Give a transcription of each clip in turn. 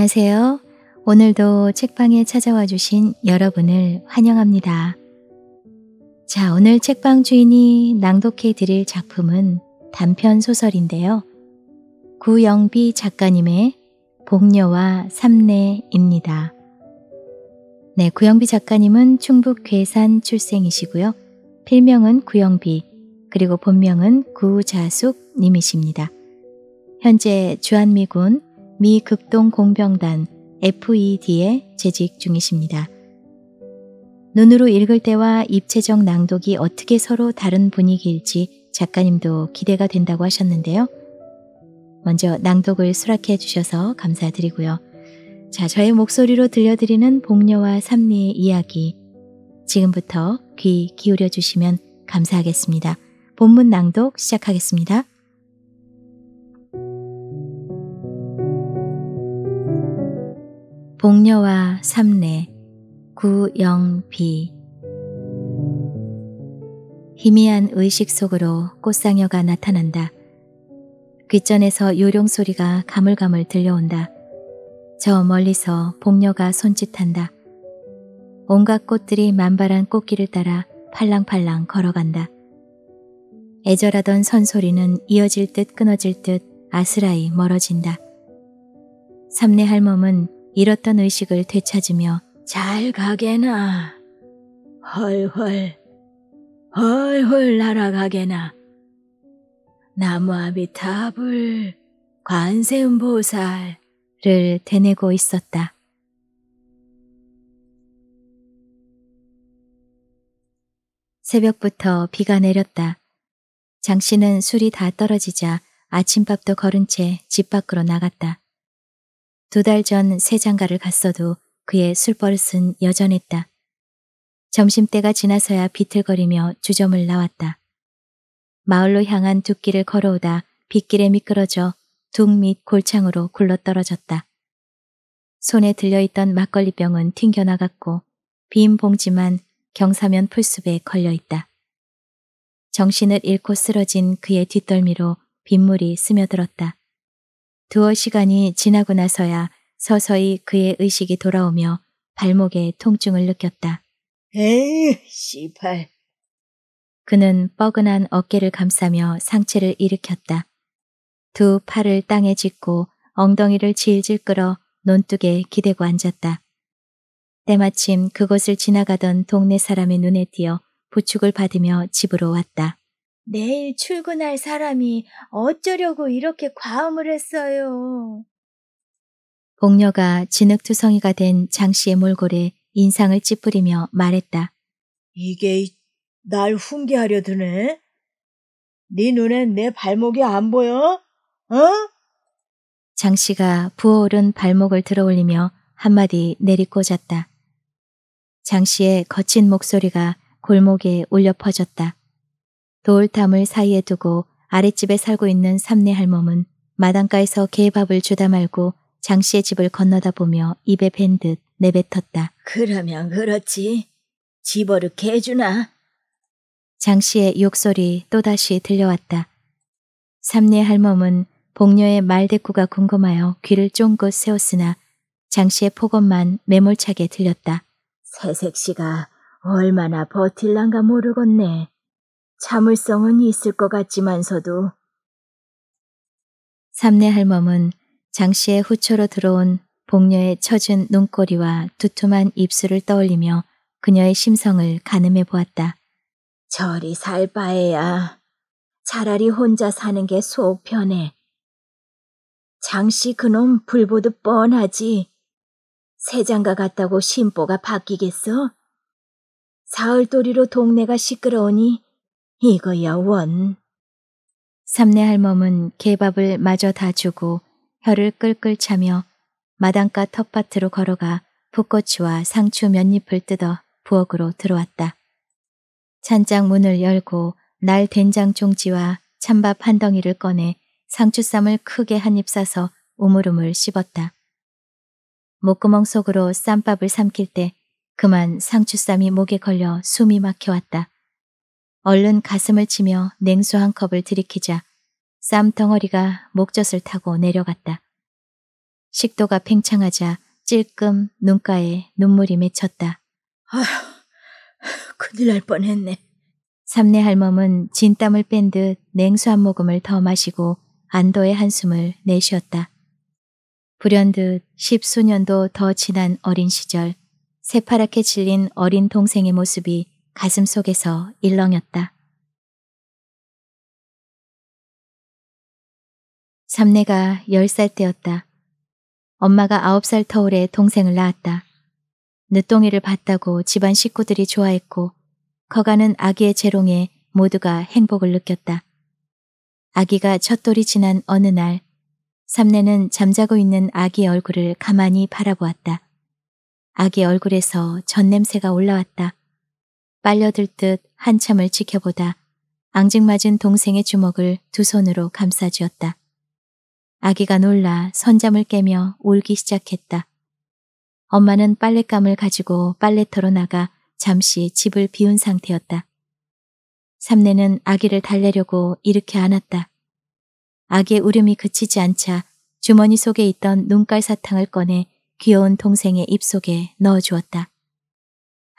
안녕하세요. 오늘도 책방에 찾아와 주신 여러분을 환영합니다. 자, 오늘 책방 주인이 낭독해 드릴 작품은 단편 소설인데요. 구영비 작가님의 복녀와 삼례입니다. 네, 구영비 작가님은 충북 괴산 출생이시고요. 필명은 구영비, 그리고 본명은 구자숙 님이십니다. 현재 주한미군 미 극동 공병단 FED에 재직 중이십니다. 눈으로 읽을 때와 입체적 낭독이 어떻게 서로 다른 분위기일지 작가님도 기대가 된다고 하셨는데요. 먼저 낭독을 수락해 주셔서 감사드리고요. 자, 저의 목소리로 들려드리는 복녀와 삼리의 이야기. 지금부터 귀 기울여 주시면 감사하겠습니다. 본문 낭독 시작하겠습니다. 복녀와 삼례 구영비 희미한 의식 속으로 꽃상여가 나타난다. 귓전에서 요령 소리가 가물가물 들려온다. 저 멀리서 복녀가 손짓한다. 온갖 꽃들이 만발한 꽃길을 따라 팔랑팔랑 걸어간다. 애절하던 선소리는 이어질 듯 끊어질 듯 아스라이 멀어진다. 삼례 할멈은 잃었던 의식을 되찾으며 잘 가게나 헐헐 헐헐 날아가게나 나무아비타불 관세음보살을 되내고 있었다. 새벽부터 비가 내렸다. 장 씨는 술이 다 떨어지자 아침밥도 걸은 채 집 밖으로 나갔다. 두달전새 장가를 갔어도 그의 술버릇은 여전했다. 점심때가 지나서야 비틀거리며 주점을 나왔다. 마을로 향한 두길을 걸어오다 빗길에 미끄러져 둥밑 골창으로 굴러떨어졌다. 손에 들려있던 막걸리병은 튕겨나갔고 빈 봉지만 경사면 풀숲에 걸려있다. 정신을 잃고 쓰러진 그의 뒷덜미로 빗물이 스며들었다. 두어 시간이 지나고 나서야 서서히 그의 의식이 돌아오며 발목에 통증을 느꼈다. 에이, 씨발. 그는 뻐근한 어깨를 감싸며 상체를 일으켰다. 두 팔을 땅에 짚고 엉덩이를 질질 끌어 논둑에 기대고 앉았다. 때마침 그곳을 지나가던 동네 사람의 눈에 띄어 부축을 받으며 집으로 왔다. 내일 출근할 사람이 어쩌려고 이렇게 과음을 했어요. 복녀가 진흙투성이가 된 장씨의 몰골에 인상을 찌푸리며 말했다. 이게 날 훈계하려 드네? 네 눈엔 내 발목이 안 보여? 어? 장씨가 부어오른 발목을 들어올리며 한마디 내리꽂았다. 장씨의 거친 목소리가 골목에 울려 퍼졌다. 돌담을 사이에 두고 아랫집에 살고 있는 삼내 할멈은 마당가에서 개밥을 주다 말고 장씨의 집을 건너다 보며 입에 밴 듯 내뱉었다. 그러면 그렇지. 집어를 해주나 장씨의 욕설이 또다시 들려왔다. 삼내 할멈은 복녀의 말대꾸가 궁금하여 귀를 쫑긋 세웠으나 장씨의 폭언만 매몰차게 들렸다. 새색씨가 얼마나 버틸란가 모르겠네. 자물성은 있을 것 같지만서도 삼내 할멈은 장 씨의 후처로 들어온 복녀의 처진 눈꼬리와 두툼한 입술을 떠올리며 그녀의 심성을 가늠해 보았다. 저리 살 바에야 차라리 혼자 사는 게 속 편해. 장씨 그놈 불보듯 뻔하지. 세장가 같다고 심보가 바뀌겠어? 사흘도리로 동네가 시끄러우니 이거야 원. 삼내 할멈은 개밥을 마저 다 주고 혀를 끌끌 차며 마당가 텃밭으로 걸어가 풋고추와 상추 몇 잎을 뜯어 부엌으로 들어왔다. 찬장 문을 열고 날 된장 종지와 찬밥 한 덩이를 꺼내 상추쌈을 크게 한입 싸서 우물우물 씹었다. 목구멍 속으로 쌈밥을 삼킬 때 그만 상추쌈이 목에 걸려 숨이 막혀왔다. 얼른 가슴을 치며 냉수 한 컵을 들이키자 쌈덩어리가 목젖을 타고 내려갔다. 식도가 팽창하자 찔끔 눈가에 눈물이 맺혔다. 아휴, 큰일 날 뻔했네. 삼내 할멈은 진땀을 뺀 듯 냉수 한 모금을 더 마시고 안도의 한숨을 내쉬었다. 불현듯 십수년도 더 지난 어린 시절 새파랗게 질린 어린 동생의 모습이 가슴 속에서 일렁였다. 삼내가 10살 때였다. 엄마가 9살 터울에 동생을 낳았다. 늦둥이를 봤다고 집안 식구들이 좋아했고 커가는 아기의 재롱에 모두가 행복을 느꼈다. 아기가 첫돌이 지난 어느 날 삼내는 잠자고 있는 아기의 얼굴을 가만히 바라보았다. 아기 얼굴에서 전 냄새가 올라왔다. 빨려들 듯 한참을 지켜보다 앙증맞은 동생의 주먹을 두 손으로 감싸쥐었다. 아기가 놀라 선잠을 깨며 울기 시작했다. 엄마는 빨랫감을 가지고 빨래터로 나가 잠시 집을 비운 상태였다. 삼내는 아기를 달래려고 이렇게 안았다. 아기의 울음이 그치지 않자 주머니 속에 있던 눈깔 사탕을 꺼내 귀여운 동생의 입속에 넣어주었다.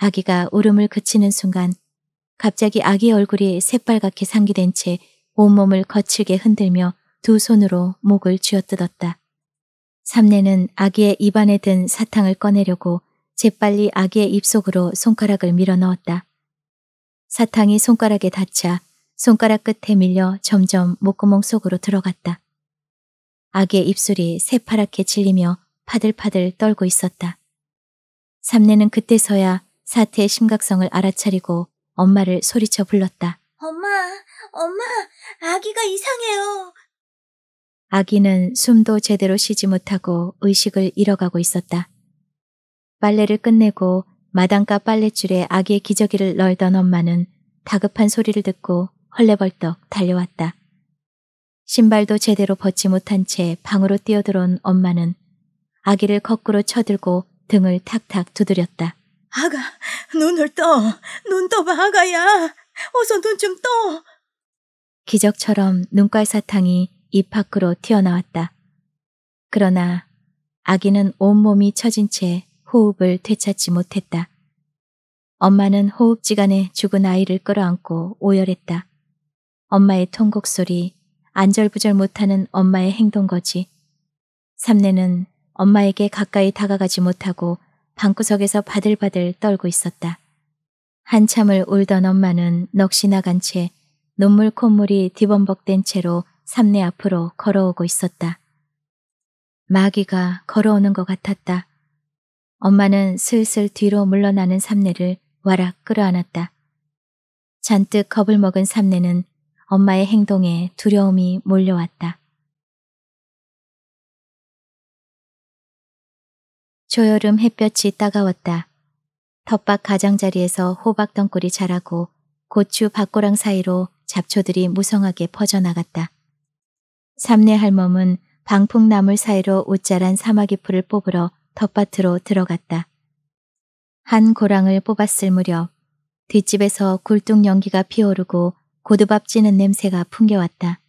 아기가 울음을 그치는 순간 갑자기 아기 얼굴이 새빨갛게 상기된 채 온몸을 거칠게 흔들며 두 손으로 목을 쥐어뜯었다. 삼내는 아기의 입안에 든 사탕을 꺼내려고 재빨리 아기의 입속으로 손가락을 밀어넣었다. 사탕이 손가락에 닿자 손가락 끝에 밀려 점점 목구멍 속으로 들어갔다. 아기의 입술이 새파랗게 질리며 파들파들 떨고 있었다. 삼내는 그때서야 사태의 심각성을 알아차리고 엄마를 소리쳐 불렀다. 엄마, 엄마, 아기가 이상해요. 아기는 숨도 제대로 쉬지 못하고 의식을 잃어가고 있었다. 빨래를 끝내고 마당가 빨랫줄에 아기의 기저귀를 널던 엄마는 다급한 소리를 듣고 헐레벌떡 달려왔다. 신발도 제대로 벗지 못한 채 방으로 뛰어들어온 엄마는 아기를 거꾸로 쳐들고 등을 탁탁 두드렸다. 아가, 눈을 떠. 눈 떠봐, 아가야. 어서 눈 좀 떠. 기적처럼 눈깔 사탕이 입 밖으로 튀어나왔다. 그러나 아기는 온몸이 처진 채 호흡을 되찾지 못했다. 엄마는 호흡지간에 죽은 아이를 끌어안고 오열했다. 엄마의 통곡 소리, 안절부절 못하는 엄마의 행동거지. 삼내는 엄마에게 가까이 다가가지 못하고 방구석에서 바들바들 떨고 있었다. 한참을 울던 엄마는 넋이 나간 채 눈물 콧물이 뒤범벅된 채로 삼내 앞으로 걸어오고 있었다. 마귀가 걸어오는 것 같았다. 엄마는 슬슬 뒤로 물러나는 삼내를 와락 끌어안았다. 잔뜩 겁을 먹은 삼내는 엄마의 행동에 두려움이 몰려왔다. 초여름 햇볕이 따가웠다. 텃밭 가장자리에서 호박 덩굴이 자라고 고추 밭고랑 사이로 잡초들이 무성하게 퍼져나갔다. 삼내 할멈은 방풍나물 사이로 옷자란 사마귀 풀을 뽑으러 텃밭으로 들어갔다. 한 고랑을 뽑았을 무렵 뒷집에서 굴뚝 연기가 피어오르고 고두밥 찌는 냄새가 풍겨왔다.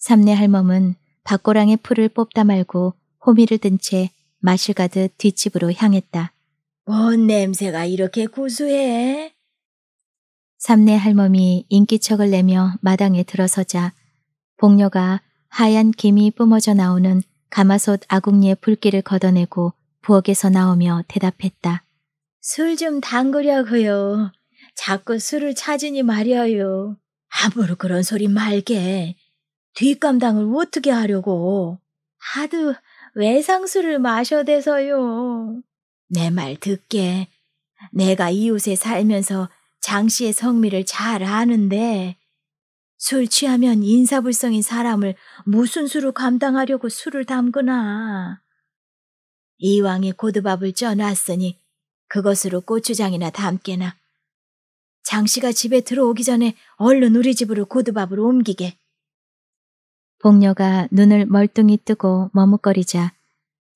삼내 할멈은 밭고랑의 풀을 뽑다 말고 호미를 든채 마실 가듯 뒷집으로 향했다. 뭔 냄새가 이렇게 고수해? 삼내 할멈이 인기척을 내며 마당에 들어서자 복녀가 하얀 김이 뿜어져 나오는 가마솥 아궁리의 불길을 걷어내고 부엌에서 나오며 대답했다. 술 좀 담그려고요. 자꾸 술을 찾으니 말이에요. 아무로 그런 소리 말게. 뒷감당을 어떻게 하려고. 하도 외 상수를 마셔대서요? 내 말 듣게. 내가 이웃에 살면서 장 씨의 성미를 잘 아는데 술 취하면 인사불성인 사람을 무슨 수로 감당하려고 술을 담그나. 이왕에 고두밥을 쪄놨으니 그것으로 고추장이나 담게나. 장 씨가 집에 들어오기 전에 얼른 우리 집으로 고두밥을 옮기게. 복녀가 눈을 멀뚱히 뜨고 머뭇거리자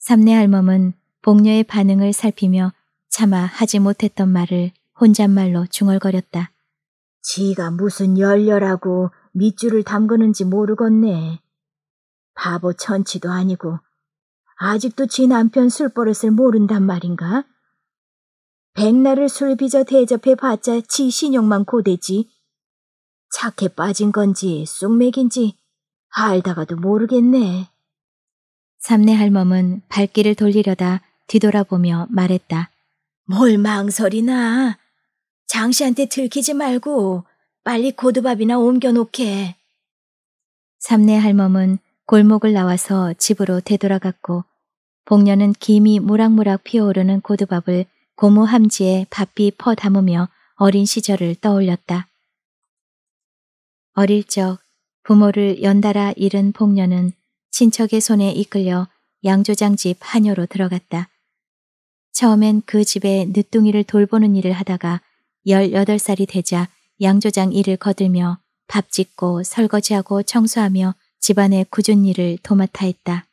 삼내 할멈은 복녀의 반응을 살피며 차마 하지 못했던 말을 혼잣말로 중얼거렸다. 지가 무슨 열렬하고 밑줄을 담그는지 모르겠네. 바보 천치도 아니고 아직도 지 남편 술버릇을 모른단 말인가? 백날을 술 빚어 대접해 봤자 지 신용만 고대지 착해 빠진 건지 쑥맥인지 알다가도 모르겠네. 삼내 할멈은 발길을 돌리려다 뒤돌아보며 말했다. 뭘 망설이나. 장씨한테 들키지 말고 빨리 고두밥이나 옮겨놓게. 삼내 할멈은 골목을 나와서 집으로 되돌아갔고 복녀는 김이 모락모락 피어오르는 고두밥을 고무 함지에 바삐 퍼 담으며 어린 시절을 떠올렸다. 어릴 적 부모를 연달아 잃은 복녀는 친척의 손에 이끌려 양조장 집 한여로 들어갔다. 처음엔 그 집에 늦둥이를 돌보는 일을 하다가 18살이 되자 양조장 일을 거들며 밥 짓고 설거지하고 청소하며 집안의 구은 일을 도맡아 했다.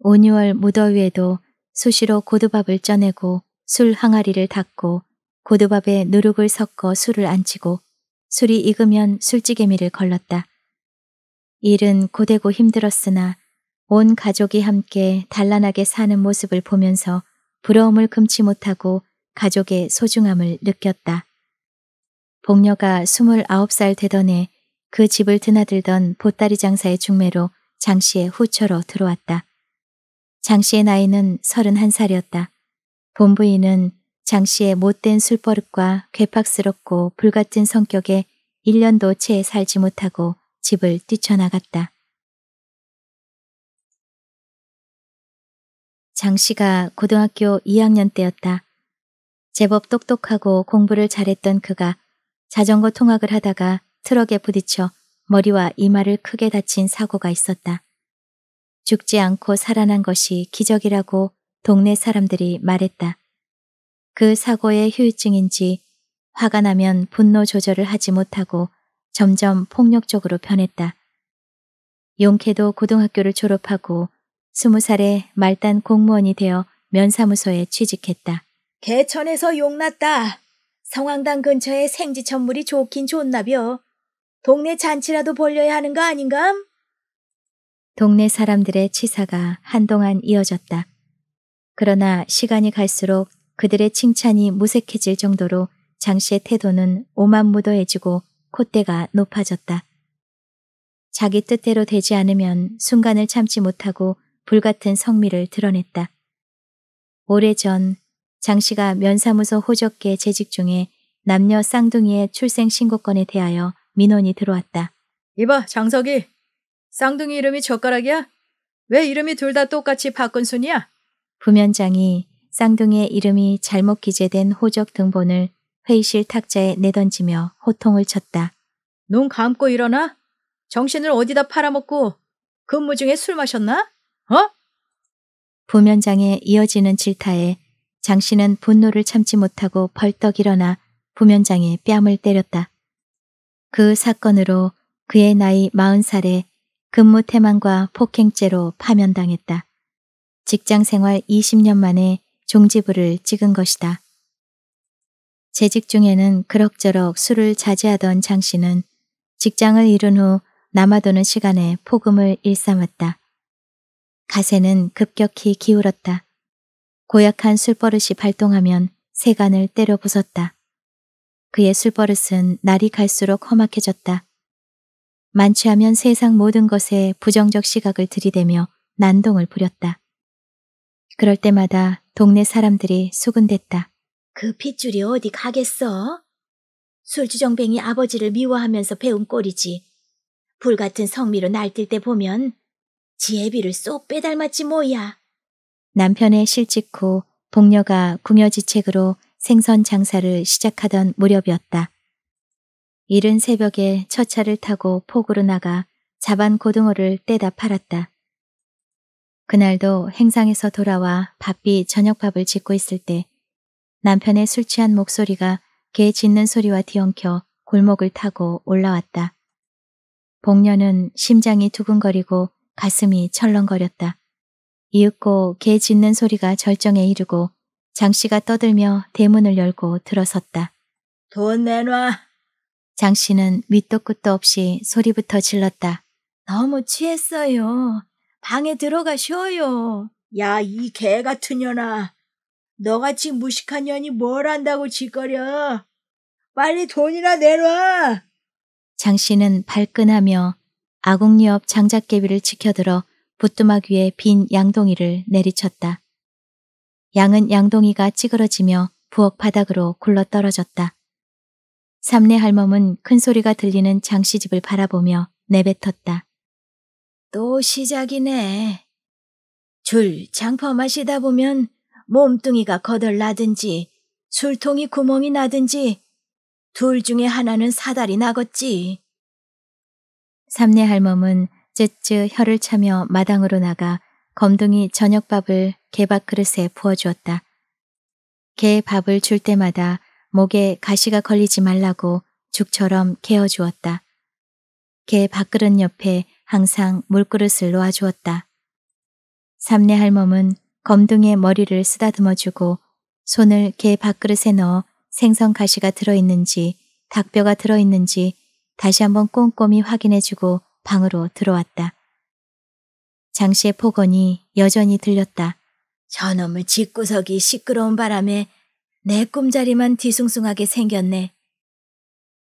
5 6월 무더위에도 수시로 고두밥을 쪄내고 술 항아리를 닦고 고두밥에 누룩을 섞어 술을 안치고 술이 익으면 술찌개미를 걸렀다. 일은 고되고 힘들었으나 온 가족이 함께 단란하게 사는 모습을 보면서 부러움을 금치 못하고 가족의 소중함을 느꼈다. 복녀가 29살 되던 해 그 집을 드나들던 보따리 장사의 중매로 장씨의 후처로 들어왔다. 장씨의 나이는 31살이었다. 본부인은 장씨의 못된 술버릇과 괴팍스럽고 불같은 성격에 1년도 채 살지 못하고 집을 뛰쳐나갔다. 장 씨가 고등학교 2학년 때였다. 제법 똑똑하고 공부를 잘했던 그가 자전거 통학을 하다가 트럭에 부딪혀 머리와 이마를 크게 다친 사고가 있었다. 죽지 않고 살아난 것이 기적이라고 동네 사람들이 말했다. 그 사고의 후유증인지 화가 나면 분노 조절을 하지 못하고 점점 폭력적으로 변했다. 용케도 고등학교를 졸업하고 스무 살에 말단 공무원이 되어 면사무소에 취직했다. 개천에서 용났다. 성황당 근처에 생지 천물이 좋긴 좋나벼. 동네 잔치라도 벌려야 하는 거 아닌감? 동네 사람들의 치사가 한동안 이어졌다. 그러나 시간이 갈수록 그들의 칭찬이 무색해질 정도로 장 씨의 태도는 오만무도해지고 콧대가 높아졌다. 자기 뜻대로 되지 않으면 순간을 참지 못하고 불같은 성미를 드러냈다. 오래전 장씨가 면사무소 호적계 재직 중에 남녀 쌍둥이의 출생신고권에 대하여 민원이 들어왔다. 이봐 장석이 쌍둥이 이름이 젓가락이야? 왜 이름이 둘 다 똑같이 바꾼 순이야? 부면장이 쌍둥이의 이름이 잘못 기재된 호적 등본을 회의실 탁자에 내던지며 호통을 쳤다. 눈 감고 일어나? 정신을 어디다 팔아먹고 근무 중에 술 마셨나? 어? 부면장에 이어지는 질타에 장 씨는 분노를 참지 못하고 벌떡 일어나 부면장에 뺨을 때렸다. 그 사건으로 그의 나이 40살에 근무 태만과 폭행죄로 파면당했다. 직장 생활 20년 만에 종지부를 찍은 것이다. 재직 중에는 그럭저럭 술을 자제하던 장 씨는 직장을 잃은 후 남아도는 시간에 폭음을 일삼았다. 가세는 급격히 기울었다. 고약한 술버릇이 발동하면 세간을 때려 부쉈다. 그의 술버릇은 날이 갈수록 험악해졌다. 만취하면 세상 모든 것에 부정적 시각을 들이대며 난동을 부렸다. 그럴 때마다 동네 사람들이 수군댔다. 그 핏줄이 어디 가겠어? 술주정뱅이 아버지를 미워하면서 배운 꼴이지. 불같은 성미로 날뛸 때 보면 지혜비를 쏙 빼닮았지 뭐야. 남편의 실직 후복녀가 궁여지책으로 생선 장사를 시작하던 무렵이었다. 이른 새벽에 처 차를 타고 폭으로 나가 자반 고등어를 떼다 팔았다. 그날도 행상에서 돌아와 바삐 저녁밥을 짓고 있을 때 남편의 술 취한 목소리가 개 짖는 소리와 뒤엉켜 골목을 타고 올라왔다. 복녀는 심장이 두근거리고 가슴이 철렁거렸다. 이윽고 개 짖는 소리가 절정에 이르고 장씨가 떠들며 대문을 열고 들어섰다. 돈 내놔. 장씨는 밑도 끝도 없이 소리부터 질렀다. 너무 취했어요. 방에 들어가쉬어요. 야, 이 개 같은 년아. 너같이 무식한 년이 뭘 안다고 짓거려. 빨리 돈이나 내놔. 장 씨는 발끈하며 아궁리 옆 장작개비를 치켜들어 부뚜막 위에 빈 양동이를 내리쳤다. 양은 양동이가 찌그러지며 부엌 바닥으로 굴러떨어졌다. 삼내 할멈은 큰 소리가 들리는 장씨 집을 바라보며 내뱉었다. 또 시작이네. 줄장퍼마시다 보면 몸뚱이가 거덜나든지 술통이 구멍이 나든지 둘 중에 하나는 사달이 나겠지. 삼례 할멈은 쯧쯧 혀를 차며 마당으로 나가 검둥이 저녁밥을 개밥 그릇에 부어주었다. 개 밥을 줄 때마다 목에 가시가 걸리지 말라고 죽처럼 개어주었다. 개 밥그릇 옆에 항상 물그릇을 놓아주었다. 삼례 할멈은 검둥의 머리를 쓰다듬어주고 손을 개 밥그릇에 넣어 생선 가시가 들어있는지 닭뼈가 들어있는지 다시 한번 꼼꼼히 확인해주고 방으로 들어왔다. 장씨의 폭언이 여전히 들렸다. 저놈의 집구석이 시끄러운 바람에 내 꿈자리만 뒤숭숭하게 생겼네.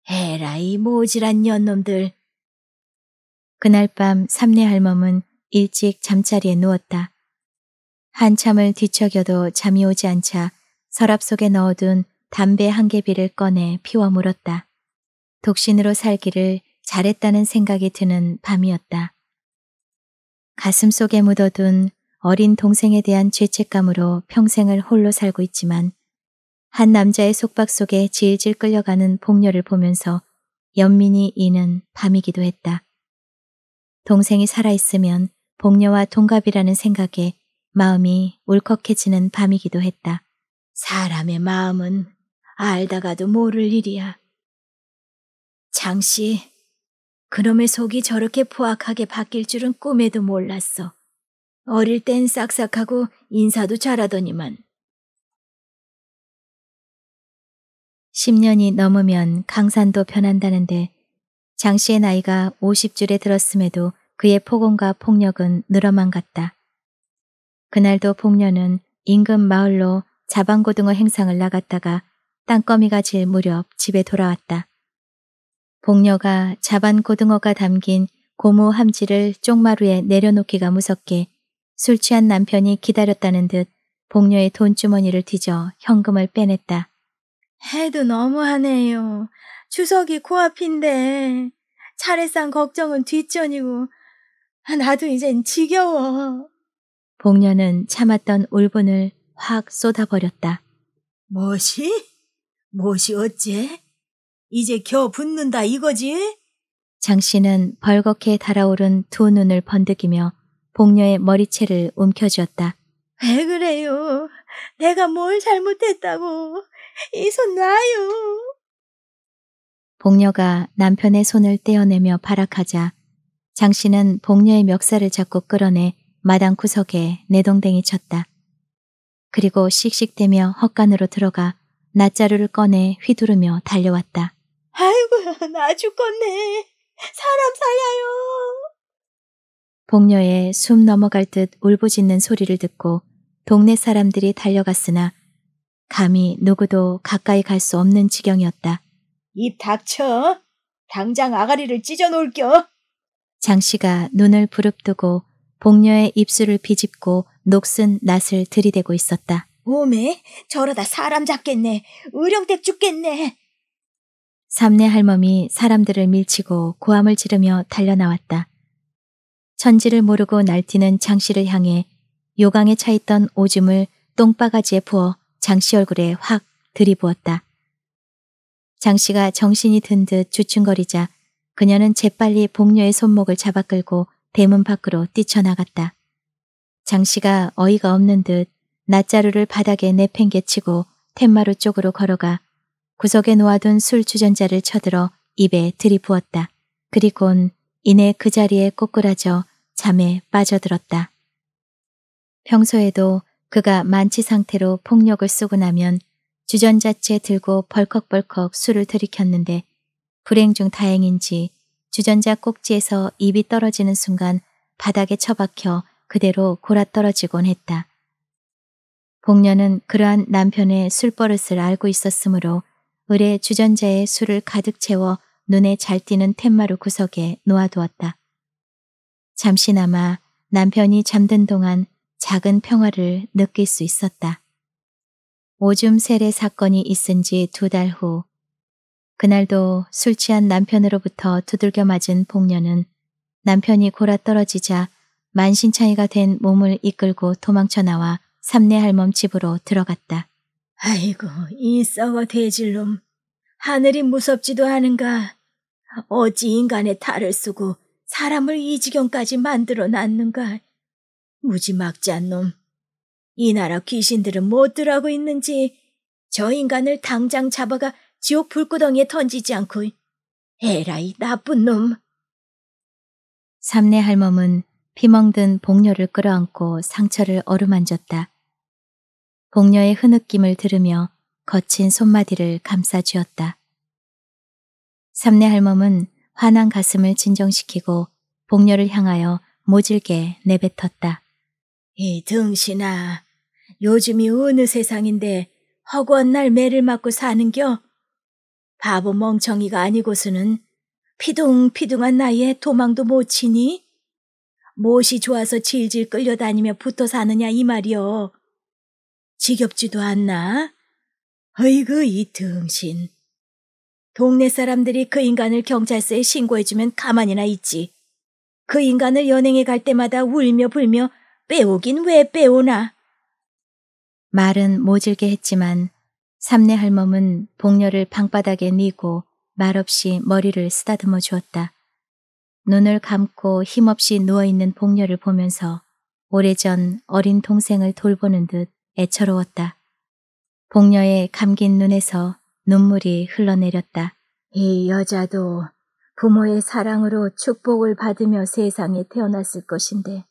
에라이 모질한 년놈들. 그날 밤삼례 할멈은 일찍 잠자리에 누웠다. 한참을 뒤척여도 잠이 오지 않자 서랍 속에 넣어둔 담배 한 개비를 꺼내 피워 물었다. 독신으로 살기를 잘했다는 생각이 드는 밤이었다. 가슴 속에 묻어둔 어린 동생에 대한 죄책감으로 평생을 홀로 살고 있지만 한 남자의 속박 속에 질질 끌려가는 복녀를 보면서 연민이 이는 밤이기도 했다. 동생이 살아있으면 복녀와 동갑이라는 생각에 마음이 울컥해지는 밤이기도 했다. 사람의 마음은 알다가도 모를 일이야. 장씨, 그놈의 속이 저렇게 포악하게 바뀔 줄은 꿈에도 몰랐어. 어릴 땐 싹싹하고 인사도 잘하더니만. 10년이 넘으면 강산도 변한다는데 장씨의 나이가 50줄에 들었음에도 그의 폭언과 폭력은 늘어만 갔다. 그날도 복녀는 인근 마을로 자방고등어 행상을 나갔다가 땅거미가 질 무렵 집에 돌아왔다. 복녀가 자반고등어가 담긴 고무 함지를 쪽마루에 내려놓기가 무섭게 술 취한 남편이 기다렸다는 듯 복녀의 돈주머니를 뒤져 현금을 빼냈다. 해도 너무하네요. 추석이 코앞인데 차례상 걱정은 뒷전이고 아, 나도 이젠 지겨워. 복녀는 참았던 울분을 확 쏟아버렸다. 무엇이? 무이 어째? 이제 겨 붙는다 이거지? 장 씨는 벌겋게 달아오른 두 눈을 번득이며 복녀의 머리채를 움켜쥐었다. 왜 그래요? 내가 뭘 잘못했다고. 이 손 놔요. 복녀가 남편의 손을 떼어내며 발악하자 장 씨는 복녀의 멱살을 잡고 끌어내 마당 구석에 내동댕이 쳤다. 그리고 씩씩대며 헛간으로 들어가 낫자루를 꺼내 휘두르며 달려왔다. 아이고, 나 죽겠네. 사람 살려요. 복녀의 숨 넘어갈 듯 울부짖는 소리를 듣고 동네 사람들이 달려갔으나 감히 누구도 가까이 갈 수 없는 지경이었다. 입 닥쳐. 당장 아가리를 찢어 놓을겨. 장씨가 눈을 부릅뜨고 복녀의 입술을 비집고 녹슨 낫을 들이대고 있었다. 오메, 저러다 사람 잡겠네. 의령댁 죽겠네. 삼내 할멈이 사람들을 밀치고 고함을 지르며 달려나왔다. 천지를 모르고 날뛰는 장씨를 향해 요강에 차있던 오줌을 똥바가지에 부어 장씨 얼굴에 확 들이부었다. 장씨가 정신이 든 듯 주춤거리자 그녀는 재빨리 복녀의 손목을 잡아 끌고 대문 밖으로 뛰쳐나갔다. 장씨가 어이가 없는 듯낮자루를 바닥에 내팽개치고 텐마루 쪽으로 걸어가 구석에 놓아둔 술 주전자를 쳐들어 입에 들이부었다. 그리곤 이내 그 자리에 꼬꾸라져 잠에 빠져들었다. 평소에도 그가 만취 상태로 폭력을 쓰고 나면 주전자째 들고 벌컥벌컥 술을 들이켰는데 불행 중 다행인지 주전자 꼭지에서 입이 떨어지는 순간 바닥에 처박혀 그대로 골아떨어지곤 했다. 복녀는 그러한 남편의 술버릇을 알고 있었으므로 을의 주전자에 술을 가득 채워 눈에 잘 띄는 툇마루 구석에 놓아두었다. 잠시나마 남편이 잠든 동안 작은 평화를 느낄 수 있었다. 오줌 세례 사건이 있은 지두달후 그날도 술 취한 남편으로부터 두들겨 맞은 복녀는 남편이 골아 떨어지자 만신창이가 된 몸을 이끌고 도망쳐 나와 삼내 할멈 집으로 들어갔다. 아이고 이 싸워 돼질놈 하늘이 무섭지도 않은가 어찌 인간의 탈을 쓰고 사람을 이 지경까지 만들어 놨는가 무지막지한 놈. 이 나라 귀신들은 못들하고 뭐 있는지 저 인간을 당장 잡아가 지옥 불구덩이에 던지지 않고 에라이 나쁜 놈. 삼내 할멈은 피멍든 복녀를 끌어안고 상처를 어루만졌다. 복녀의 흐느낌을 들으며 거친 손마디를 감싸쥐었다. 삼내 할멈은 화난 가슴을 진정시키고 복녀를 향하여 모질게 내뱉었다. 이 등신아, 요즘이 어느 세상인데 허구한 날 매를 맞고 사는겨? 바보 멍청이가 아니고서는 피둥피둥한 나이에 도망도 못 치니? 무엇이 좋아서 질질 끌려다니며 붙어 사느냐 이 말이여. 지겹지도 않나? 어이구 이 등신. 동네 사람들이 그 인간을 경찰서에 신고해주면 가만히나 있지. 그 인간을 연행해 갈 때마다 울며 불며 빼오긴 왜 빼오나. 말은 모질게 했지만 삼내 할멈은 복녀를 방바닥에 니고 말없이 머리를 쓰다듬어 주었다. 눈을 감고 힘없이 누워있는 복녀를 보면서 오래전 어린 동생을 돌보는 듯 애처로웠다. 복녀의 감긴 눈에서 눈물이 흘러내렸다. 이 여자도 부모의 사랑으로 축복을 받으며 세상에 태어났을 것인데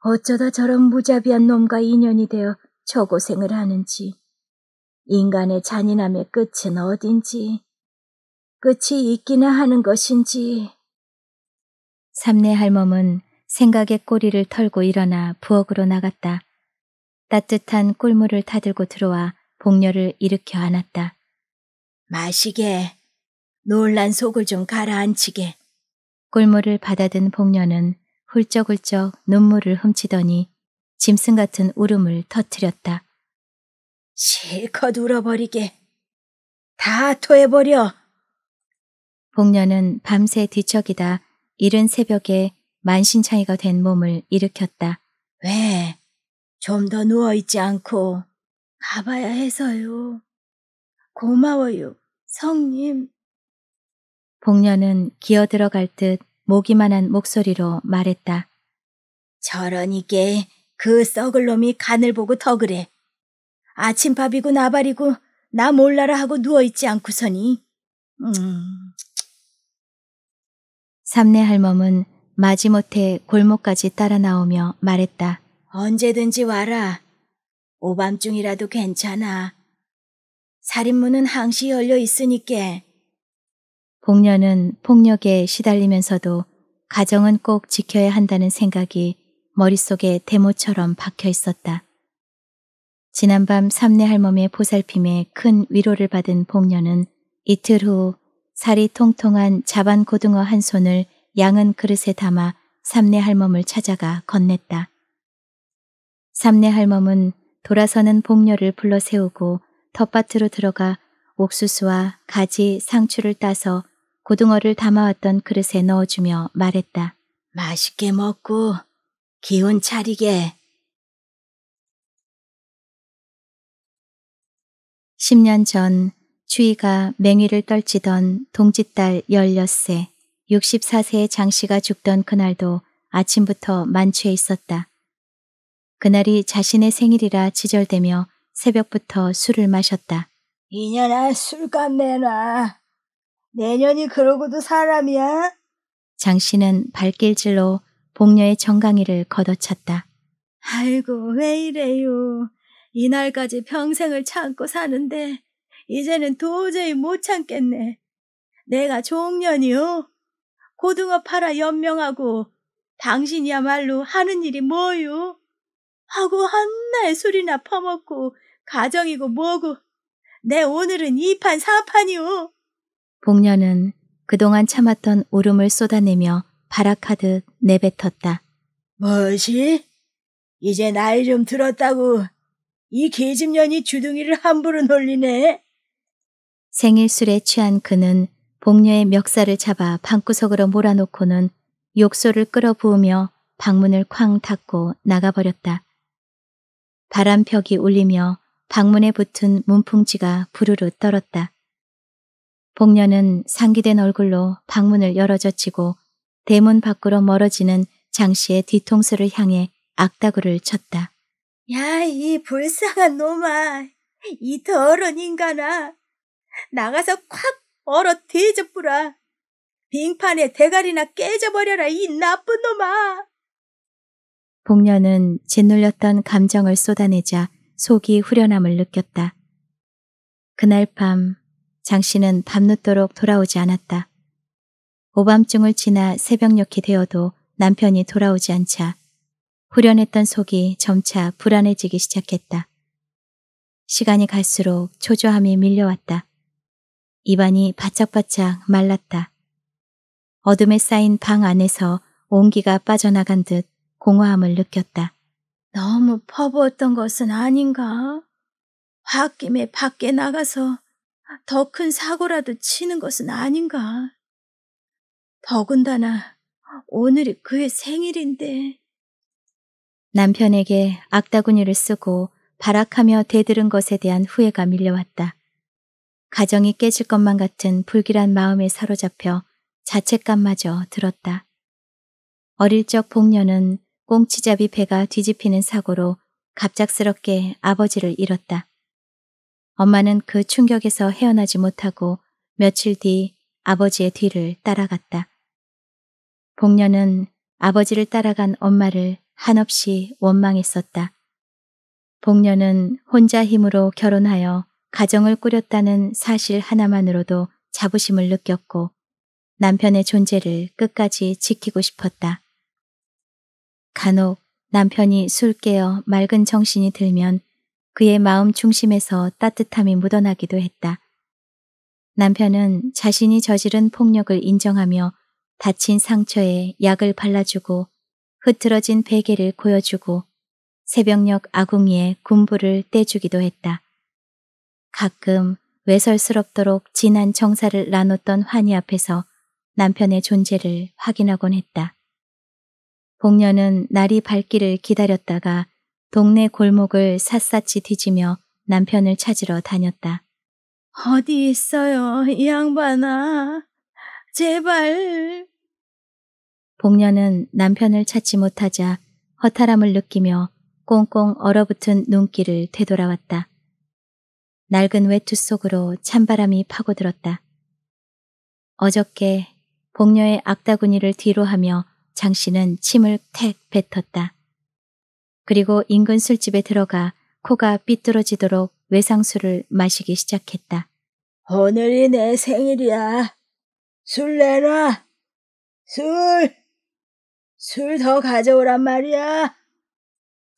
어쩌다 저런 무자비한 놈과 인연이 되어 저 고생을 하는지. 인간의 잔인함의 끝은 어딘지, 끝이 있기는 하는 것인지. 삼내 할멈은 생각의 꼬리를 털고 일어나 부엌으로 나갔다. 따뜻한 꿀물을 타들고 들어와 복녀를 일으켜 안았다. 마시게. 놀란 속을 좀 가라앉히게. 꿀물을 받아든 복녀는 훌쩍훌쩍 눈물을 훔치더니 짐승 같은 울음을 터뜨렸다. 실컷 울어버리게. 다 토해버려. 복녀는 밤새 뒤척이다 이른 새벽에 만신창이가 된 몸을 일으켰다. 왜? 좀 더 누워있지 않고 가봐야 해서요. 고마워요, 성님. 복녀는 기어들어갈 듯 모기만한 목소리로 말했다. 저런 이께그 썩을 놈이 간을 보고 더 그래. 아침밥이고 나발이고 나 몰라라 하고 누워있지 않고서니. 음. 삼내 할멈은 마지못해 골목까지 따라 나오며 말했다. 언제든지 와라. 오밤중이라도 괜찮아. 살인문은 항시 열려 있으니께. 복녀는 폭력에 시달리면서도 가정은 꼭 지켜야 한다는 생각이 머릿속에 대모처럼 박혀 있었다. 지난밤 삼내 할멈의 보살핌에 큰 위로를 받은 복녀는 이틀 후 살이 통통한 자반 고등어 한 손을 양은 그릇에 담아 삼내 할멈을 찾아가 건넸다. 삼내 할멈은 돌아서는 복녀를 불러 세우고 텃밭으로 들어가 옥수수와 가지, 상추를 따서 고등어를 담아왔던 그릇에 넣어주며 말했다. 맛있게 먹고 기운 차리게. 10년 전 추위가 맹위를 떨치던 동짓달 16세 64세의 장씨가 죽던 그날도 아침부터 만취해 있었다. 그날이 자신의 생일이라 지절되며 새벽부터 술을 마셨다. 이년아 술값 내놔. 내년이 그러고도 사람이야? 장씨는 발길질로 복녀의 정강이를 걷어찼다. 아이고 왜 이래요. 이날까지 평생을 참고 사는데 이제는 도저히 못 참겠네. 내가 종년이요. 고등어 팔아 연명하고 당신이야말로 하는 일이 뭐요? 하고 한날 술이나 퍼먹고 가정이고 뭐고 내 오늘은 이 판 사판이요 복녀는 그동안 참았던 울음을 쏟아내며 바락하듯 내뱉었다. 뭐지? 이제 나이 좀 들었다고 이 계집년이 주둥이를 함부로 놀리네. 생일 술에 취한 그는 복녀의 멱살을 잡아 방구석으로 몰아놓고는 욕설을 끌어부으며 방문을 쾅 닫고 나가버렸다. 바람벽이 울리며 방문에 붙은 문풍지가 부르르 떨었다. 복녀는 상기된 얼굴로 방문을 열어젖히고 대문 밖으로 멀어지는 장씨의 뒤통수를 향해 악다구를 쳤다. 야, 이 불쌍한 놈아. 이 더러운 인간아. 나가서 콱 얼어 뒤져뿌라 빙판에 대가리나 깨져버려라, 이 나쁜 놈아. 복녀는 짓눌렸던 감정을 쏟아내자 속이 후련함을 느꼈다. 그날 밤 장씨는 밤늦도록 돌아오지 않았다. 오밤중을 지나 새벽녘이 되어도 남편이 돌아오지 않자 후련했던 속이 점차 불안해지기 시작했다. 시간이 갈수록 초조함이 밀려왔다. 입안이 바짝바짝 말랐다. 어둠에 쌓인 방 안에서 온기가 빠져나간 듯 공허함을 느꼈다. 너무 퍼부었던 것은 아닌가? 홧김에 밖에 나가서 더 큰 사고라도 치는 것은 아닌가? 더군다나 오늘이 그의 생일인데 남편에게 악다구니를 쓰고 발악하며 대들은 것에 대한 후회가 밀려왔다. 가정이 깨질 것만 같은 불길한 마음에 사로잡혀 자책감마저 들었다. 어릴 적 복녀는 꽁치잡이 배가 뒤집히는 사고로 갑작스럽게 아버지를 잃었다. 엄마는 그 충격에서 헤어나지 못하고 며칠 뒤 아버지의 뒤를 따라갔다. 복녀는 아버지를 따라간 엄마를 한없이 원망했었다. 복녀는 혼자 힘으로 결혼하여 가정을 꾸렸다는 사실 하나만으로도 자부심을 느꼈고 남편의 존재를 끝까지 지키고 싶었다. 간혹 남편이 술 깨어 맑은 정신이 들면 그의 마음 중심에서 따뜻함이 묻어나기도 했다. 남편은 자신이 저지른 폭력을 인정하며 다친 상처에 약을 발라주고 흐트러진 베개를 고여주고 새벽녘 아궁이에 군부를 떼주기도 했다. 가끔 외설스럽도록 진한 정사를 나눴던 환희 앞에서 남편의 존재를 확인하곤 했다. 복녀는 날이 밝기를 기다렸다가 동네 골목을 샅샅이 뒤지며 남편을 찾으러 다녔다. 어디 있어요, 이 양반아? 제발. 복녀는 남편을 찾지 못하자 허탈함을 느끼며 꽁꽁 얼어붙은 눈길을 되돌아왔다. 낡은 외투 속으로 찬바람이 파고들었다. 어저께 복녀의 악다구니를 뒤로 하며 장 씨는 침을 택 뱉었다. 그리고 인근 술집에 들어가 코가 삐뚤어지도록 외상술을 마시기 시작했다. 오늘이 내 생일이야. 술 내놔. 술! 술더 가져오란 말이야.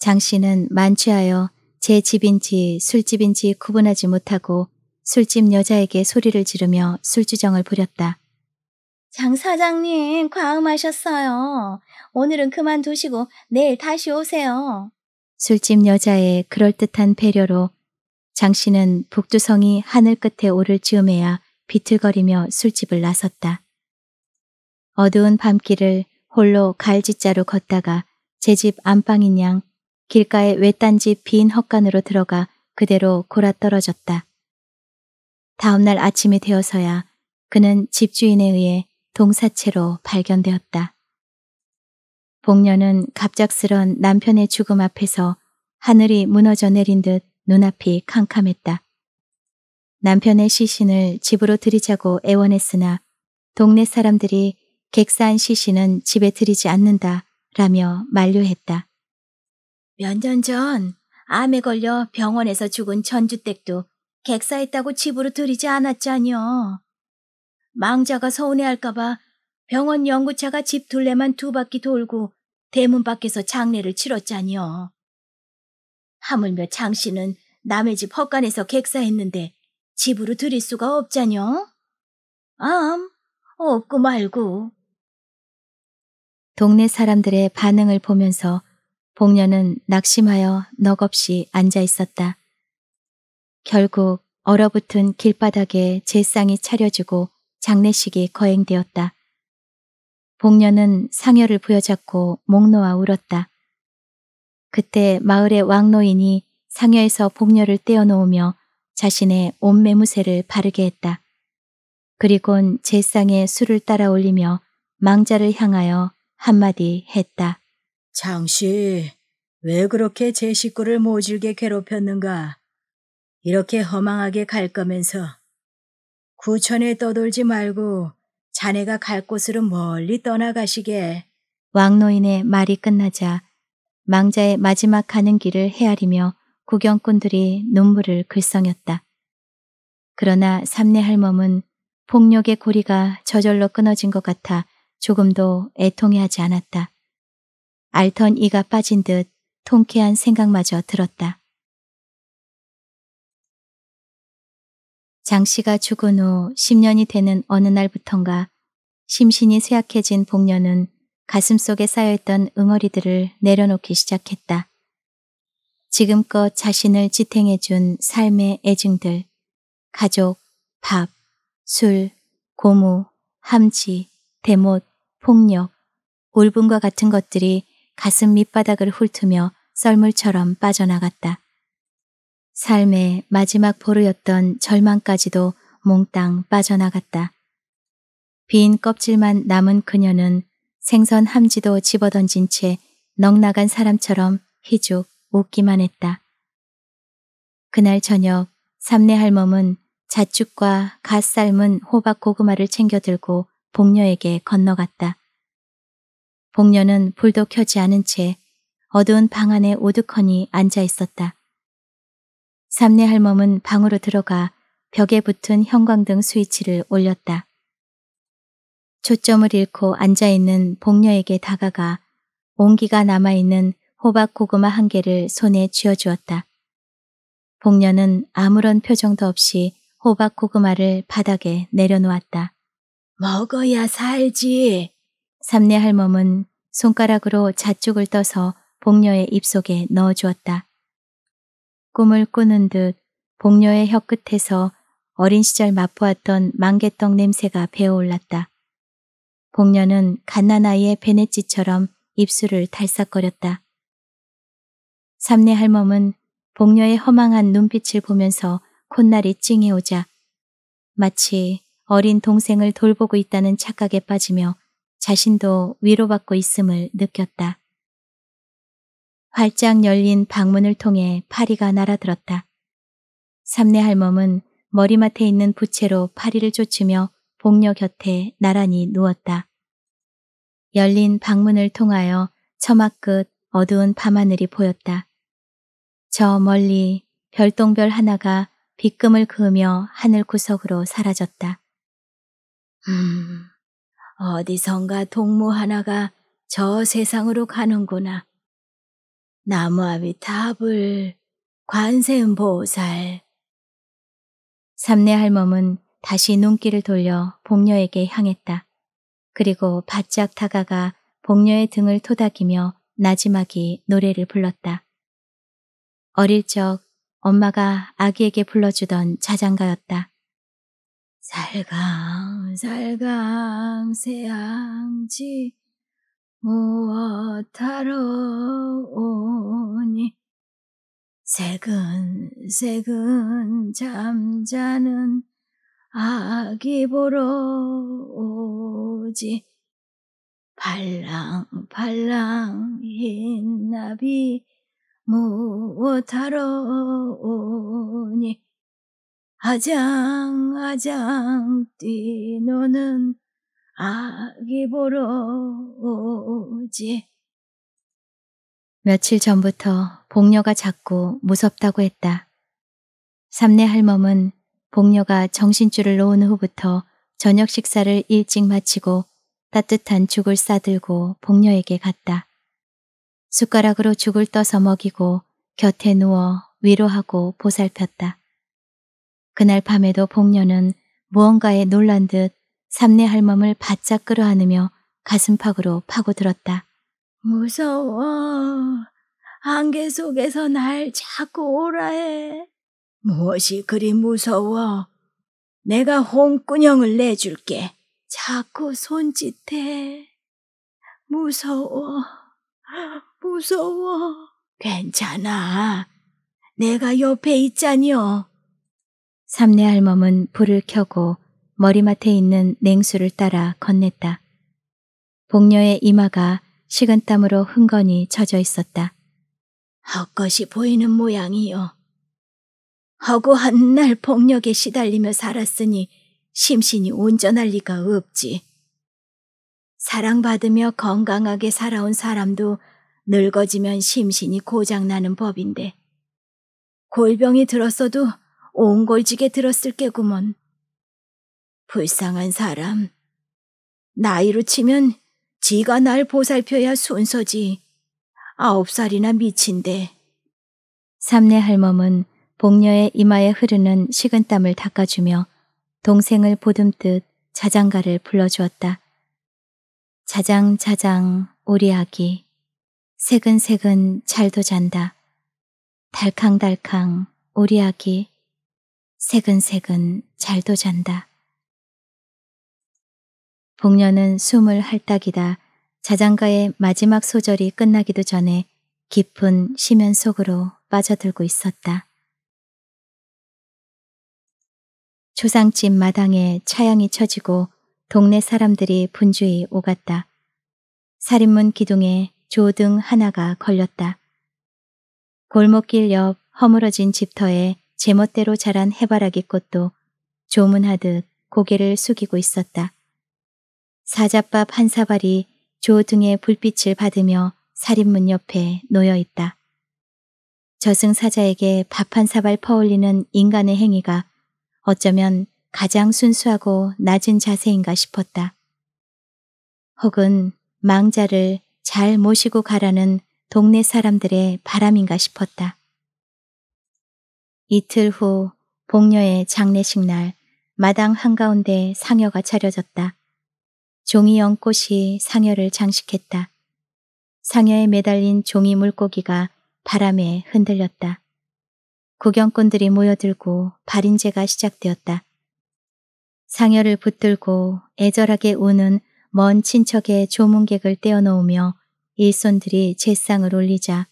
장 씨는 만취하여 제 집인지 술집인지 구분하지 못하고 술집 여자에게 소리를 지르며 술주정을 부렸다. 장 사장님, 과음하셨어요. 오늘은 그만두시고 내일 다시 오세요. 술집 여자의 그럴듯한 배려로 장 씨는 북두성이 하늘 끝에 오를 즈음에야 비틀거리며 술집을 나섰다. 어두운 밤길을 홀로 갈짓자로 걷다가 제 집 안방인 양 길가에 외딴 집 빈 헛간으로 들어가 그대로 골아떨어졌다. 다음날 아침이 되어서야 그는 집주인에 의해 동사체로 발견되었다. 복녀는 갑작스런 남편의 죽음 앞에서 하늘이 무너져 내린 듯 눈앞이 캄캄했다. 남편의 시신을 집으로 들이자고 애원했으나 동네 사람들이 객산 시신은 집에 들이지 않는다 라며 만류했다몇 년 전 암에 걸려 병원에서 죽은 전주댁도 객사했다고 집으로 들이지 않았잖여. 망자가 서운해할까봐 병원 연구차가 집 둘레만 두 바퀴 돌고 대문 밖에서 장례를 치렀잖여. 하물며 장 씨는 남의 집 헛간에서 객사했는데 집으로 들일 수가 없자녀? 암, 없고 말고. 동네 사람들의 반응을 보면서 복녀는 낙심하여 넋없이 앉아 있었다. 결국 얼어붙은 길바닥에 제상이 차려지고 장례식이 거행되었다. 복녀는 상여를 부여잡고 목 놓아 울었다. 그때 마을의 왕노인이 상여에서 복녀를 떼어놓으며 자신의 옷 매무새를 바르게 했다. 그리곤 제상에 술을 따라 올리며 망자를 향하여 한마디 했다. 장씨, 왜 그렇게 제 식구를 모질게 괴롭혔는가? 이렇게 허망하게 갈 거면서 구천에 떠돌지 말고 자네가 갈 곳으로 멀리 떠나가시게. 왕노인의 말이 끝나자 망자의 마지막 가는 길을 헤아리며 구경꾼들이 눈물을 글썽였다. 그러나 삼내 할멈은 폭력의 고리가 저절로 끊어진 것 같아 조금도 애통해하지 않았다. 알턴 이가 빠진 듯 통쾌한 생각마저 들었다. 장 씨가 죽은 후 10년이 되는 어느 날부턴가 심신이 쇠약해진 복녀는 가슴속에 쌓여있던 응어리들을 내려놓기 시작했다. 지금껏 자신을 지탱해준 삶의 애증들, 가족, 밥, 술, 고무, 함지, 대못, 폭력, 울분과 같은 것들이 가슴 밑바닥을 훑으며 썰물처럼 빠져나갔다. 삶의 마지막 보루였던 절망까지도 몽땅 빠져나갔다. 빈 껍질만 남은 그녀는 생선 함지도 집어던진 채 넉나간 사람처럼 희죽 웃기만 했다. 그날 저녁 삼내 할멈은 자축과 갓 삶은 호박 고구마를 챙겨 들고 복녀에게 건너갔다. 복녀는 불도 켜지 않은 채 어두운 방 안에 오두커니 앉아 있었다. 삼내 할멈은 방으로 들어가 벽에 붙은 형광등 스위치를 올렸다. 초점을 잃고 앉아있는 복녀에게 다가가 온기가 남아있는 호박 고구마 한 개를 손에 쥐어주었다. 복녀는 아무런 표정도 없이 호박 고구마를 바닥에 내려놓았다. 먹어야 살지. 삼례 할멈은 손가락으로 자죽을 떠서 복녀의 입속에 넣어 주었다. 꿈을 꾸는 듯 복녀의 혀끝에서 어린 시절 맛보았던 망개떡 냄새가 배어올랐다. 복녀는 갓난아이의 베네찌처럼 입술을 달싹거렸다. 삼례 할멈은 복녀의 허망한 눈빛을 보면서 콧날이 찡해오자 마치 어린 동생을 돌보고 있다는 착각에 빠지며 자신도 위로받고 있음을 느꼈다. 활짝 열린 방문을 통해 파리가 날아들었다. 삼내 할멈은 머리맡에 있는 부채로 파리를 쫓으며 복녀 곁에 나란히 누웠다. 열린 방문을 통하여 처막 끝 어두운 밤하늘이 보였다. 저 멀리 별똥별 하나가 빗금을 그으며 하늘 구석으로 사라졌다. 음, 어디선가 동무 하나가 저 세상으로 가는구나. 나무아비 탑을, 관세음보살. 삼내 할멈은 다시 눈길을 돌려 복녀에게 향했다. 그리고 바짝 다가가 복녀의 등을 토닥이며 나지막이 노래를 불렀다. 어릴 적 엄마가 아기에게 불러주던 자장가였다. 살강 살강 새항지 무엇하러 오니 새근 새근 잠자는 아기 보러 오지 발랑 발랑 흰나비 무엇하러 오니 아장 아장 뛰노는 아기 보러 오지. 며칠 전부터 복녀가 자꾸 무섭다고 했다. 삼내 할멈은 복녀가 정신줄을 놓은 후부터 저녁 식사를 일찍 마치고 따뜻한 죽을 싸들고 복녀에게 갔다. 숟가락으로 죽을 떠서 먹이고 곁에 누워 위로하고 보살폈다. 그날 밤에도 복녀는 무언가에 놀란 듯 삼내 할멈을 바짝 끌어안으며 가슴팍으로 파고들었다. 무서워. 안개 속에서 날 자꾸 오라 해. 무엇이 그리 무서워. 내가 홍꾸녕을 내줄게. 자꾸 손짓해. 무서워. 무서워. 괜찮아. 내가 옆에 있자니요. 삼내 할멈은 불을 켜고 머리맡에 있는 냉수를 따라 건넸다. 복녀의 이마가 식은땀으로 흥건히 젖어 있었다. 헛것이 보이는 모양이요. 허구한 날 폭력에 시달리며 살았으니 심신이 온전할 리가 없지. 사랑받으며 건강하게 살아온 사람도 늙어지면 심신이 고장나는 법인데 골병이 들었어도 옹골지게 들었을 게구먼. 불쌍한 사람. 나이로 치면 지가 날 보살펴야 순서지. 아홉 살이나 미친데. 삼내 할멈은 복녀의 이마에 흐르는 식은 땀을 닦아주며 동생을 보듬듯 자장가를 불러주었다. 자장 자장 우리 아기 새근새근 잘도 잔다. 달캉달캉 우리 아기 세근세근 잘도 잔다. 복녀는 숨을 핥딱이다 자장가의 마지막 소절이 끝나기도 전에 깊은 심연 속으로 빠져들고 있었다. 초상집 마당에 차양이 쳐지고 동네 사람들이 분주히 오갔다. 살인문 기둥에 조등 하나가 걸렸다. 골목길 옆 허물어진 집터에 제멋대로 자란 해바라기 꽃도 조문하듯 고개를 숙이고 있었다. 사자밥 한 사발이 조 등의 불빛을 받으며 살인문 옆에 놓여 있다. 저승사자에게 밥 한 사발 퍼올리는 인간의 행위가 어쩌면 가장 순수하고 낮은 자세인가 싶었다. 혹은 망자를 잘 모시고 가라는 동네 사람들의 바람인가 싶었다. 이틀 후 복녀의 장례식 날 마당 한가운데 상여가 차려졌다. 종이 연꽃이 상여를 장식했다. 상여에 매달린 종이 물고기가 바람에 흔들렸다. 구경꾼들이 모여들고 발인제가 시작되었다. 상여를 붙들고 애절하게 우는 먼 친척의 조문객을 떼어놓으며 일손들이 제상을 올리자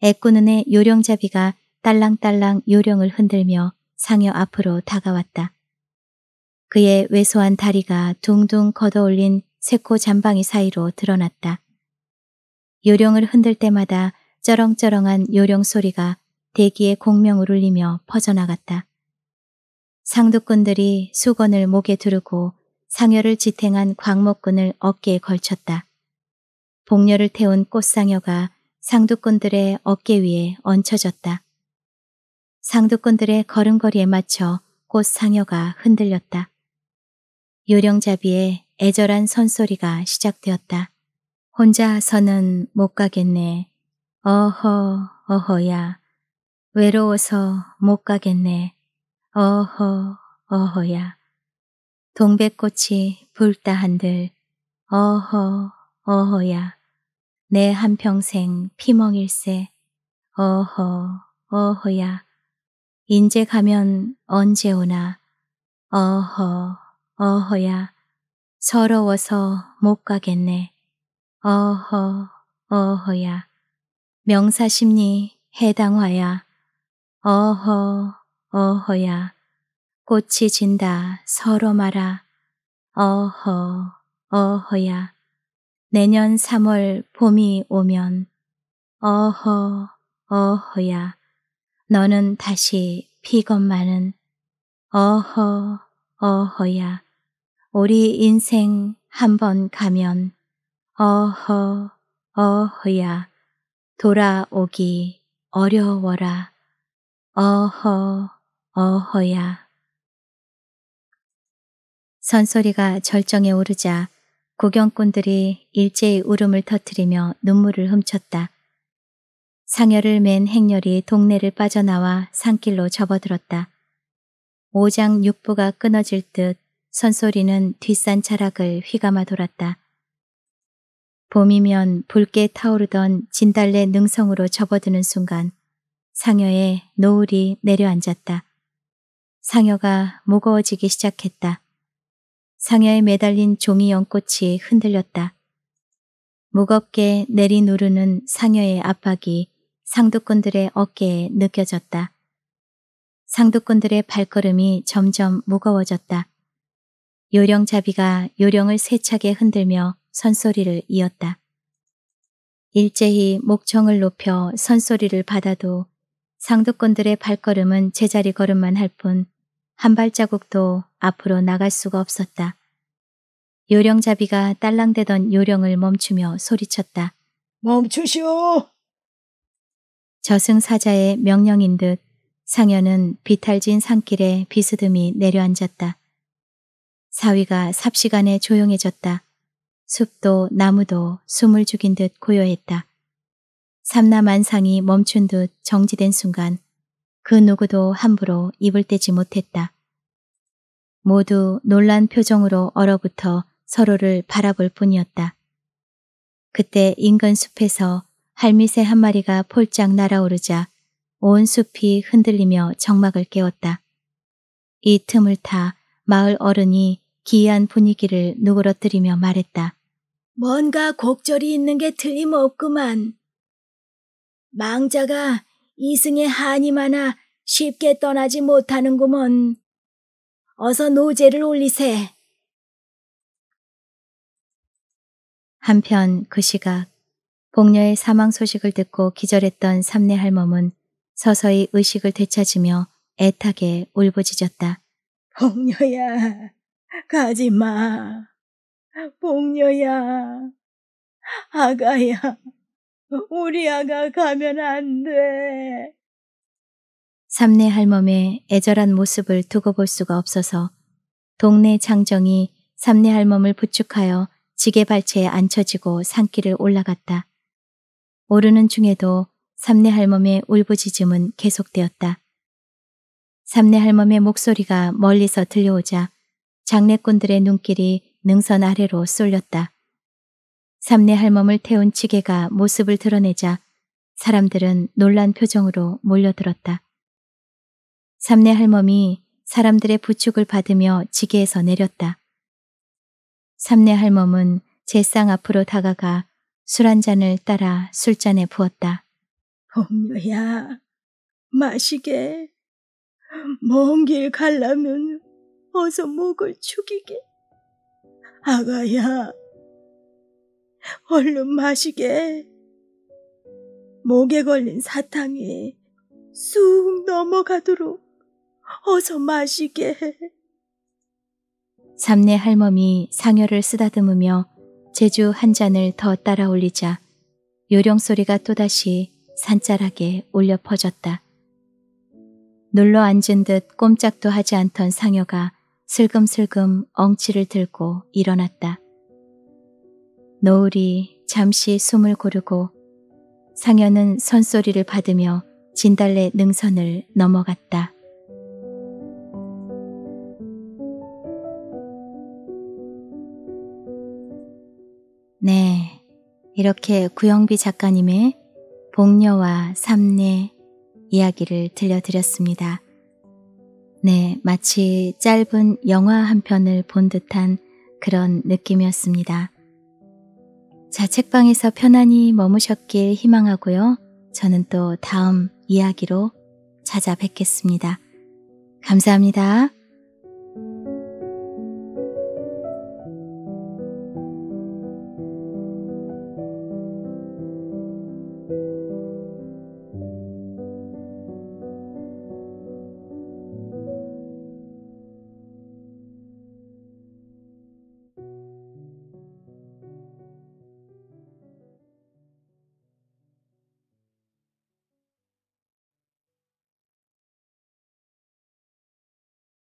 애꾸는 애 요령잡이가 딸랑딸랑 요령을 흔들며 상여 앞으로 다가왔다. 그의 왜소한 다리가 둥둥 걷어올린 새코 잠방이 사이로 드러났다. 요령을 흔들 때마다 쩌렁쩌렁한 요령 소리가 대기에 공명을 울리며 퍼져나갔다. 상두꾼들이 수건을 목에 두르고 상여를 지탱한 광목근을 어깨에 걸쳤다. 복녀를 태운 꽃상여가 상두꾼들의 어깨 위에 얹혀졌다. 상두꾼들의 걸음걸이에 맞춰 꽃 상여가 흔들렸다. 요령잡이의 애절한 선소리가 시작되었다. 혼자서는 못 가겠네. 어허, 어허야. 외로워서 못 가겠네. 어허, 어허야. 동백꽃이 불다 한들. 어허, 어허야. 내 한평생 피멍일세. 어허, 어허야. 인제 가면 언제 오나 어허 어허야 서러워서 못 가겠네 어허 어허야 명사심리 해당화야 어허 어허야 꽃이 진다 서로 말아 어허 어허야 내년 3월 봄이 오면 어허 어허야 너는 다시 피건 만은 어허 어허야 우리 인생 한번 가면 어허 어허야 돌아오기 어려워라 어허 어허야 선소리가 절정에 오르자 구경꾼들이 일제히 울음을 터뜨리며 눈물을 훔쳤다. 상여를 맨 행렬이 동네를 빠져나와 산길로 접어들었다. 오장 육부가 끊어질 듯 선소리는 뒷산 차락을 휘감아 돌았다. 봄이면 붉게 타오르던 진달래 능성으로 접어드는 순간 상여에 노을이 내려앉았다. 상여가 무거워지기 시작했다. 상여에 매달린 종이 연꽃이 흔들렸다. 무겁게 내리누르는 상여의 압박이 상두꾼들의 어깨에 느껴졌다. 상두꾼들의 발걸음이 점점 무거워졌다. 요령잡이가 요령을 세차게 흔들며 선소리를 이었다. 일제히 목청을 높여 선소리를 받아도 상두꾼들의 발걸음은 제자리 걸음만 할 뿐 한 발자국도 앞으로 나갈 수가 없었다. 요령잡이가 딸랑대던 요령을 멈추며 소리쳤다. 멈추시오! 저승사자의 명령인 듯 상현은 비탈진 산길에 비스듬히 내려앉았다. 사위가 삽시간에 조용해졌다. 숲도 나무도 숨을 죽인 듯 고요했다. 삼남한상이 멈춘 듯 정지된 순간 그 누구도 함부로 입을 떼지 못했다. 모두 놀란 표정으로 얼어붙어 서로를 바라볼 뿐이었다. 그때 인근 숲에서 할미새 한 마리가 폴짝 날아오르자 온 숲이 흔들리며 정막을 깨웠다. 이 틈을 타 마을 어른이 기이한 분위기를 누그러뜨리며 말했다. 뭔가 곡절이 있는 게 틀림없구만. 망자가 이승의 한이 많아 쉽게 떠나지 못하는구먼. 어서 노제를 올리세. 한편 그 시각 복녀의 사망 소식을 듣고 기절했던 삼내 할멈은 서서히 의식을 되찾으며 애타게 울부짖었다. 복녀야, 가지마. 복녀야, 아가야, 우리 아가 가면 안 돼. 삼내 할멈의 애절한 모습을 두고 볼 수가 없어서 동네 장정이 삼내 할멈을 부축하여 지게 발치에 앉혀지고 산길을 올라갔다. 오르는 중에도 삼내 할멈의 울부짖음은 계속되었다. 삼내 할멈의 목소리가 멀리서 들려오자 장례꾼들의 눈길이 능선 아래로 쏠렸다. 삼내 할멈을 태운 지게가 모습을 드러내자 사람들은 놀란 표정으로 몰려들었다. 삼내 할멈이 사람들의 부축을 받으며 지게에서 내렸다. 삼내 할멈은 제 쌍 앞으로 다가가 술한 잔을 따라 술잔에 부었다. 복녀야, 마시게. 먼길갈라면 어서 목을 죽이게. 아가야, 얼른 마시게. 목에 걸린 사탕이 쑥 넘어가도록 어서 마시게. 삼내 할멈이 상여를 쓰다듬으며 제주 한 잔을 더 따라 올리자 요령 소리가 또다시 산자락에 울려 퍼졌다. 눌러 앉은 듯 꼼짝도 하지 않던 상여가 슬금슬금 엉치를 들고 일어났다. 노을이 잠시 숨을 고르고 상여는 선소리를 받으며 진달래 능선을 넘어갔다. 이렇게 구영비 작가님의 복녀와 삼내 이야기를 들려드렸습니다. 네, 마치 짧은 영화 한 편을 본 듯한 그런 느낌이었습니다. 자책방에서 편안히 머무셨길 희망하고요. 저는 또 다음 이야기로 찾아뵙겠습니다. 감사합니다.